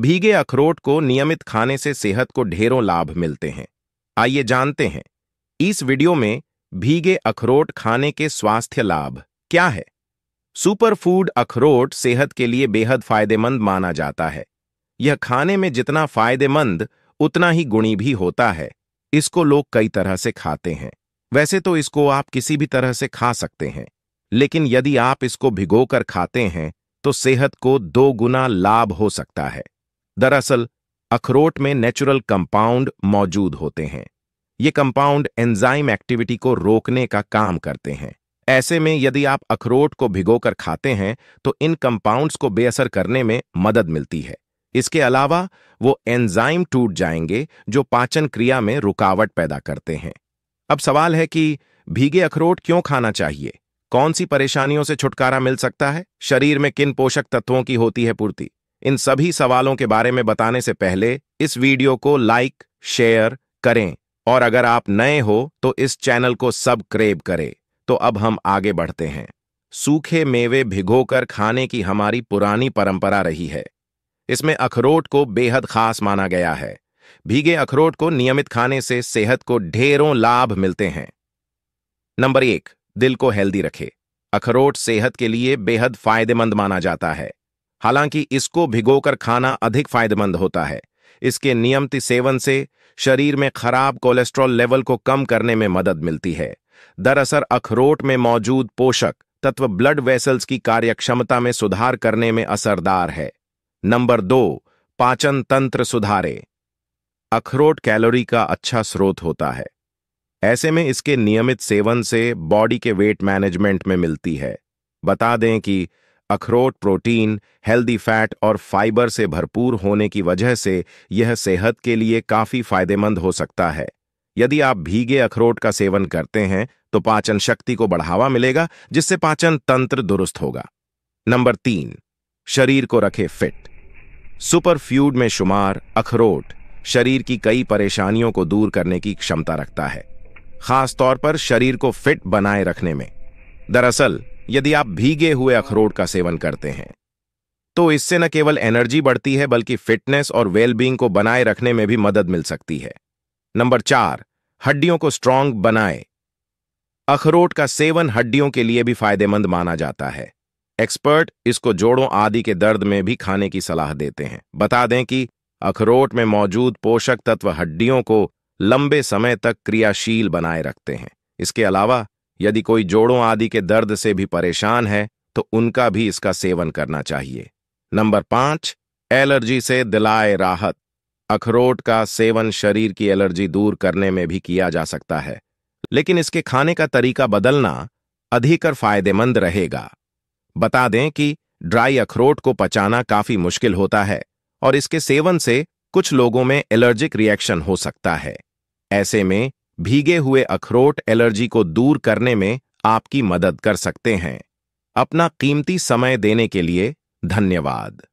भीगे अखरोट को नियमित खाने से सेहत को ढेरों लाभ मिलते हैं आइए जानते हैं इस वीडियो में भीगे अखरोट खाने के स्वास्थ्य लाभ क्या है सुपर फूड अखरोट सेहत के लिए बेहद फायदेमंद माना जाता है यह खाने में जितना फायदेमंद उतना ही गुणी भी होता है इसको लोग कई तरह से खाते हैं वैसे तो इसको आप किसी भी तरह से खा सकते हैं लेकिन यदि आप इसको भिगोकर खाते हैं तो सेहत को दो गुना लाभ हो सकता है दरअसल अखरोट में नेचुरल कंपाउंड मौजूद होते हैं ये कंपाउंड एंजाइम एक्टिविटी को रोकने का काम करते हैं ऐसे में यदि आप अखरोट को भिगोकर खाते हैं तो इन कंपाउंड्स को बेअसर करने में मदद मिलती है इसके अलावा वो एंजाइम टूट जाएंगे जो पाचन क्रिया में रुकावट पैदा करते हैं अब सवाल है कि भीगे अखरोट क्यों खाना चाहिए कौन सी परेशानियों से छुटकारा मिल सकता है शरीर में किन पोषक तत्वों की होती है पूर्ति इन सभी सवालों के बारे में बताने से पहले इस वीडियो को लाइक शेयर करें और अगर आप नए हो तो इस चैनल को सब्सक्राइब करें तो अब हम आगे बढ़ते हैं सूखे मेवे भिगोकर खाने की हमारी पुरानी परंपरा रही है इसमें अखरोट को बेहद खास माना गया है भीगे अखरोट को नियमित खाने से सेहत को ढेरों लाभ मिलते हैं नंबर एक दिल को हेल्दी रखे अखरोट सेहत के लिए बेहद फायदेमंद माना जाता है हालांकि इसको भिगोकर खाना अधिक फायदेमंद होता है इसके नियमित सेवन से शरीर में खराब कोलेस्ट्रॉल लेवल को कम करने में मदद मिलती है दरअसल अखरोट में मौजूद पोषक तत्व ब्लड वेसल्स की कार्यक्षमता में सुधार करने में असरदार है नंबर दो पाचन तंत्र सुधारे अखरोट कैलोरी का अच्छा स्रोत होता है ऐसे में इसके नियमित सेवन से बॉडी के वेट मैनेजमेंट में मिलती है बता दें कि अखरोट प्रोटीन हेल्दी फैट और फाइबर से भरपूर होने की वजह से यह सेहत के लिए काफ़ी फायदेमंद हो सकता है यदि आप भीगे अखरोट का सेवन करते हैं तो पाचन शक्ति को बढ़ावा मिलेगा जिससे पाचन तंत्र दुरुस्त होगा नंबर तीन शरीर को रखे फिट सुपर फ्यूड में शुमार अखरोट शरीर की कई परेशानियों को दूर करने की क्षमता रखता है खास तौर पर शरीर को फिट बनाए रखने में दरअसल यदि आप भीगे हुए अखरोट का सेवन करते हैं तो इससे न केवल एनर्जी बढ़ती है बल्कि फिटनेस और वेलबींग को बनाए रखने में भी मदद मिल सकती है नंबर चार हड्डियों को स्ट्रांग बनाए अखरोट का सेवन हड्डियों के लिए भी फायदेमंद माना जाता है एक्सपर्ट इसको जोड़ों आदि के दर्द में भी खाने की सलाह देते हैं बता दें कि अखरोट में मौजूद पोषक तत्व हड्डियों को लंबे समय तक क्रियाशील बनाए रखते हैं इसके अलावा यदि कोई जोड़ों आदि के दर्द से भी परेशान है तो उनका भी इसका सेवन करना चाहिए नंबर पांच एलर्जी से दिलाए राहत अखरोट का सेवन शरीर की एलर्जी दूर करने में भी किया जा सकता है लेकिन इसके खाने का तरीका बदलना अधिकर फायदेमंद रहेगा बता दें कि ड्राई अखरोट को पचाना काफी मुश्किल होता है और इसके सेवन से कुछ लोगों में एलर्जिक रिएक्शन हो सकता है ऐसे में भीगे हुए अखरोट एलर्जी को दूर करने में आपकी मदद कर सकते हैं अपना कीमती समय देने के लिए धन्यवाद